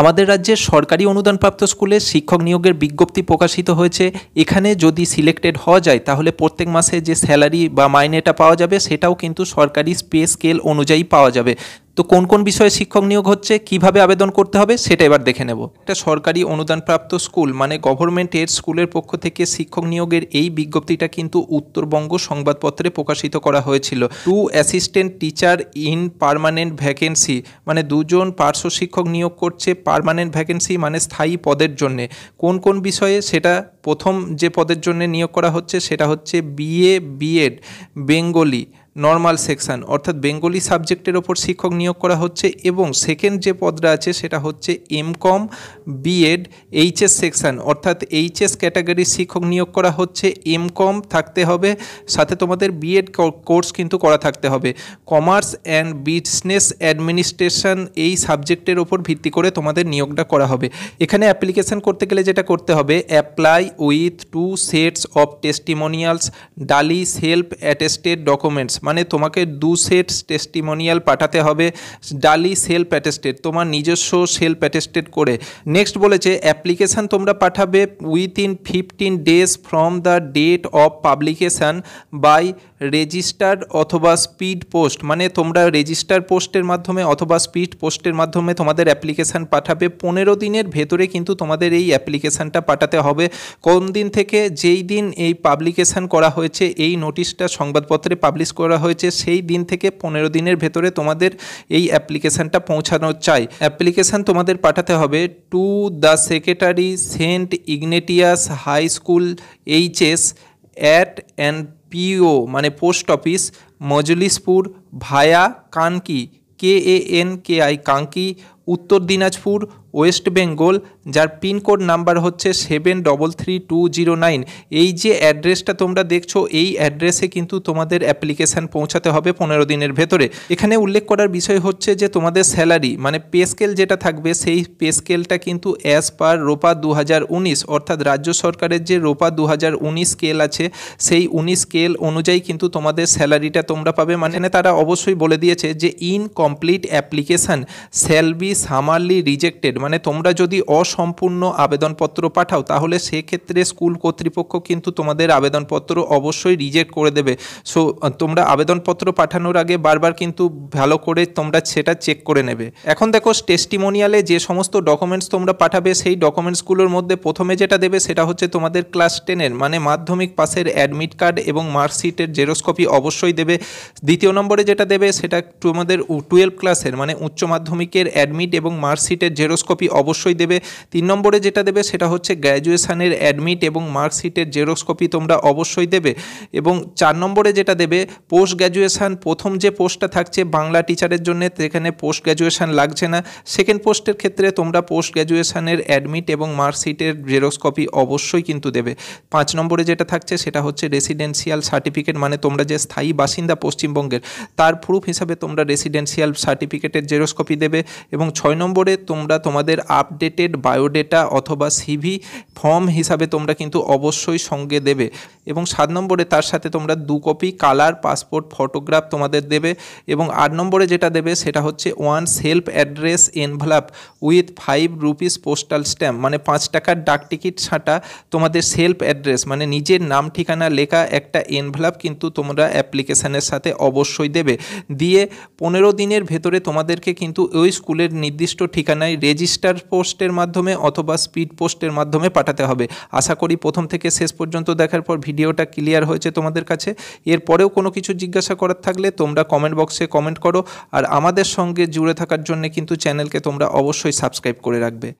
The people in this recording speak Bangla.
আমাদের রাজ্যে সরকারি অনুদানপ্রাপ্ত স্কুলে শিক্ষক নিয়োগের বিজ্ঞপ্তি প্রকাশিত হয়েছে এখানে যদি সিলেক্টেড হওয়া যায় তাহলে প্রত্যেক মাসে যে স্যালারি বা মাইনেটা পাওয়া যাবে সেটাও কিন্তু সরকারি স্পে স্কেল অনুযায়ী পাওয়া যাবে তো কোন কোন বিষয়ে শিক্ষক নিয়োগ হচ্ছে কিভাবে আবেদন করতে হবে সেটা এবার দেখে নেব একটা সরকারি অনুদানপ্রাপ্ত স্কুল মানে গভর্নমেন্টের স্কুলের পক্ষ থেকে শিক্ষক নিয়োগের এই বিজ্ঞপ্তিটা কিন্তু উত্তরবঙ্গ সংবাদপত্রে প্রকাশিত করা হয়েছিল two assistant teacher in permanent vacancy মানে দুজন পার্শ্ব শিক্ষক নিয়োগ করছে পারমানেন্ট ভ্যাকেন্সি মানে স্থায়ী পদের জন্যে কোন কোন বিষয়ে সেটা প্রথম যে পদের জন্য নিয়োগ করা হচ্ছে সেটা হচ্ছে BA BEd Bengali normal section অর্থাৎ বেঙ্গলি সাবজেক্টের ওপর শিক্ষক নিয়োগ করা হচ্ছে এবং সেকেন্ড যে পদটা আছে সেটা হচ্ছে M Com BEd HS section অর্থাৎ এইচএস ক্যাটাগরির শিক্ষক নিয়োগ করা হচ্ছে এম কম থাকতে হবে সাথে তোমাদের বিএড কোর্স কিন্তু করা থাকতে হবে কমার্স অ্যান্ড বিজনেস অ্যাডমিনিস্ট্রেশন এই সাবজেক্টের ওপর ভিত্তি করে তোমাদের নিয়োগটা করা হবে এখানে অ্যাপ্লিকেশন করতে গেলে যেটা করতে হবে apply with two sets of testimonials duly help attested documents মানে তোমাকে দু সেট টেস্টিমোনিয়াল পাঠাতে হবে ডালি সেলফ অ্যাটেস্টেড তোমার নিজস্ব সেলফ অ্যাটেস্টেড করে নেক্সট বলেছে অ্যাপ্লিকেশান তোমরা পাঠাবে within fifteen days from the date of publication by registered অথবা স্পিড পোস্ট মানে তোমরা রেজিস্টার পোস্টের মাধ্যমে অথবা স্পিড পোস্টের মাধ্যমে তোমাদের অ্যাপ্লিকেশান পাঠাবে পনেরো দিনের ভেতরে কিন্তু তোমাদের এই অ্যাপ্লিকেশানটা পাঠাতে হবে কোন দিন থেকে যেই দিন এই পাবলিকেশান করা হয়েছে এই নোটিশটা সংবাদপত্রে পাবলিশ করা করা হয়েছে সেই দিন থেকে পনেরো দিনের ভেতরে তোমাদের এই অ্যাপ্লিকেশানটা পৌঁছানো চাই অ্যাপ্লিকেশান তোমাদের পাঠাতে হবে to the secretary saint Ignatius high school HS at and PO মানে post office Majlispur via Kanki K A N K I Kanki Uttar Dinajpur West Bengal যার পিনকোড নাম্বার হচ্ছে seven double three two zero nine এই যে অ্যাড্রেসটা তোমরা দেখছো এই অ্যাড্রেসে কিন্তু তোমাদের অ্যাপ্লিকেশান পৌঁছাতে হবে পনেরো দিনের ভেতরে এখানে উল্লেখ করার বিষয় হচ্ছে যে তোমাদের স্যালারি মানে পে স্কেল যেটা থাকবে সেই পে স্কেলটা কিন্তু অ্যাজ পার রোপা দু অর্থাৎ রাজ্য সরকারের যে রোপা দু স্কেল আছে সেই উনিশ স্কেল অনুযায়ী কিন্তু তোমাদের স্যালারিটা তোমরা পাবে মানে তারা অবশ্যই বলে দিয়েছে যে incomplete application shall be summarily rejected মানে তোমরা যদি অসম্পূর্ণ আবেদনপত্র পাঠাও তাহলে সেক্ষেত্রে স্কুল কর্তৃপক্ষ কিন্তু তোমাদের আবেদনপত্র অবশ্যই রিজেক্ট করে দেবে সো তোমরা আবেদনপত্র পাঠানোর আগে বারবার কিন্তু ভালো করে তোমরা সেটা চেক করে নেবে এখন দেখো টেস্টিমোনিয়ালে যে সমস্ত ডকুমেন্টস তোমরা পাঠাবে সেই ডকুমেন্টসগুলোর মধ্যে প্রথমে যেটা দেবে সেটা হচ্ছে তোমাদের ক্লাস টেনের মানে মাধ্যমিক পাসের অ্যাডমিট কার্ড এবং মার্কশিটের জেরোস্কপি অবশ্যই দেবে দ্বিতীয় নম্বরে যেটা দেবে সেটা তোমাদের টুয়েলভ ক্লাসের মানে উচ্চ মাধ্যমিকের অ্যাডমিট অ্যাডমিট এবং মার্কশিটের জেরোস্কপি অবশ্যই দেবে তিন নম্বরে যেটা দেবে সেটা হচ্ছে গ্র্যাজুয়েশানের অ্যাডমিট এবং মার্কশিটের জেরোস্কপি তোমরা অবশ্যই দেবে এবং চার নম্বরে যেটা দেবে পোস্ট গ্র্যাজুয়েশান প্রথম যে পোস্টটা থাকছে বাংলা টিচারের জন্য সেখানে পোস্ট গ্র্যাজুয়েশান লাগছে না সেকেন্ড পোস্টের ক্ষেত্রে তোমরা পোস্ট গ্র্যাজুয়েশানের অ্যাডমিট এবং মার্কশিটের জেরোস্কপি অবশ্যই কিন্তু দেবে পাঁচ নম্বরে যেটা থাকছে সেটা হচ্ছে রেসিডেন্সিয়াল সার্টিফিকেট মানে তোমরা যে স্থায়ী বাসিন্দা পশ্চিমবঙ্গের তার প্রুফ হিসাবে তোমরা রেসিডেন্সিয়াল সার্টিফিকেটের জেরোস্কপি দেবে এবং ছয় নম্বরে তোমরা তোমাদের আপডেটেড বায়োডেটা অথবা সিভি ফর্ম হিসাবে তোমরা কিন্তু অবশ্যই সঙ্গে দেবে এবং সাত নম্বরে তার সাথে তোমরা দু কপি কালার পাসপোর্ট ফটোগ্রাফ তোমাদের দেবে এবং আট নম্বরে যেটা দেবে সেটা হচ্ছে one self address envelope with five rupees postal stamp মানে পাঁচ টাকার ডাক টিকিট ছাঁটা তোমাদের সেলফ অ্যাড্রেস মানে নিজের নাম ঠিকানা লেখা একটা এনভেলাপ কিন্তু তোমরা অ্যাপ্লিকেশানের সাথে অবশ্যই দেবে দিয়ে পনেরো দিনের ভেতরে তোমাদেরকে কিন্তু ওই স্কুলের নির্দিষ্ট ঠিকানায় রেজিস্টার পোস্টের মাধ্যমে অথবা স্পিড পোস্টের মাধ্যমে পাঠাতে হবে আশা করি প্রথম থেকে শেষ পর্যন্ত দেখার পর ভিডিওটা ক্লিয়ার হয়েছে তোমাদের কাছে এরপরেও কোনো কিছু জিজ্ঞাসা করার থাকলে তোমরা কমেন্ট বক্সে কমেন্ট করো আর আমাদের সঙ্গে জুড়ে থাকার জন্য কিন্তু চ্যানেলকে তোমরা অবশ্যই সাবস্ক্রাইব করে রাখবে